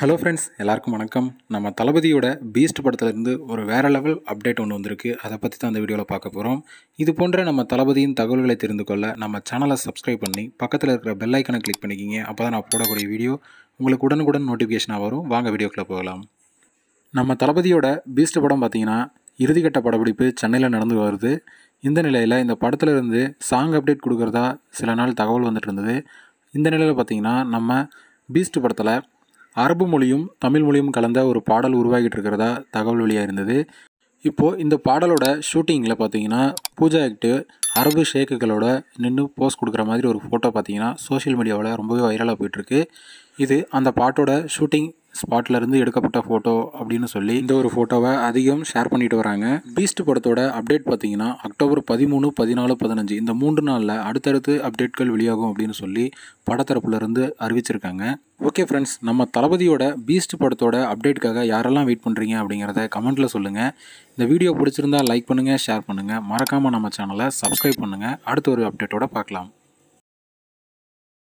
hello friends எல்லாருக்கும் வணக்கம் நம்ம தளபதியோட பீஸ்ட் படத்துலேருந்து ஒரு வேறு லெவல் அப்டேட் ஒன்று வந்திருக்கு அதை பற்றி தான் அந்த வீடியோவில் பார்க்க போகிறோம் இது போன்ற நம்ம தளபதியின் தகவல்களை தெரிந்து கொள்ள நம்ம சேனலை சப்ஸ்கிரைப் பண்ணி பக்கத்தில் இருக்கிற பெல்லைக்கனை கிளிக் பண்ணிக்கிங்க அப்போ தான் நான் போடக்கூடிய வீடியோ உங்களுக்கு உடனுக்குடன் நோட்டிஃபிகேஷனாக வரும் வாங்க வீடியோக்குள்ளே போகலாம் நம்ம தளபதியோட பீஸ்ட் படம் பார்த்திங்கன்னா இறுதிக்கட்ட படப்பிடிப்பு சென்னையில் நடந்து வருது இந்த நிலையில் இந்த படத்துலேருந்து சாங் அப்டேட் கொடுக்குறதா சில நாள் தகவல் வந்துட்டு இருந்தது இந்த நிலையில் பார்த்திங்கன்னா நம்ம பீஸ்ட் படத்தில் அரபு மொழியும் தமிழ் மொழியும் கலந்த ஒரு பாடல் உருவாகிட்டு இருக்கிறதா தகவல் வெளியாக இருந்தது இப்போது இந்த பாடலோட ஷூட்டிங்கில் பார்த்தீங்கன்னா பூஜா ஆக்டு அரபு ஷேக்குகளோட நின்று போஸ்ட் கொடுக்குற மாதிரி ஒரு ஃபோட்டோ பார்த்தீங்கன்னா சோஷியல் மீடியாவில் ரொம்பவே வைரலாக போயிட்டுருக்கு இது அந்த பாட்டோட ஷூட்டிங் ஸ்பாட்லேருந்து எடுக்கப்பட்ட ஃபோட்டோ அப்படின்னு சொல்லி இந்த ஒரு ஃபோட்டோவை அதிகம் ஷேர் பண்ணிட்டு வராங்க பீஸ்ட் படத்தோட அப்டேட் பார்த்தீங்கன்னா அக்டோபர் பதிமூணு பதினாலு பதினஞ்சு இந்த மூன்று நாளில் அடுத்தடுத்து அப்டேட்கள் வெளியாகும் அப்படின்னு சொல்லி படத்தரப்புலேருந்து அறிவிச்சிருக்காங்க ஓகே ஃப்ரெண்ட்ஸ் நம்ம தளபதியோட பீஸ்ட் படத்தோட அப்டேட்காக யாரெல்லாம் வெயிட் பண்ணுறீங்க அப்படிங்கிறத கமெண்ட்டில் சொல்லுங்கள் இந்த வீடியோ பிடிச்சிருந்தா லைக் பண்ணுங்கள் ஷேர் பண்ணுங்கள் மறக்காமல் நம்ம சேனலை சப்ஸ்கிரைப் பண்ணுங்கள் அடுத்த ஒரு அப்டேட்டோட பார்க்கலாம்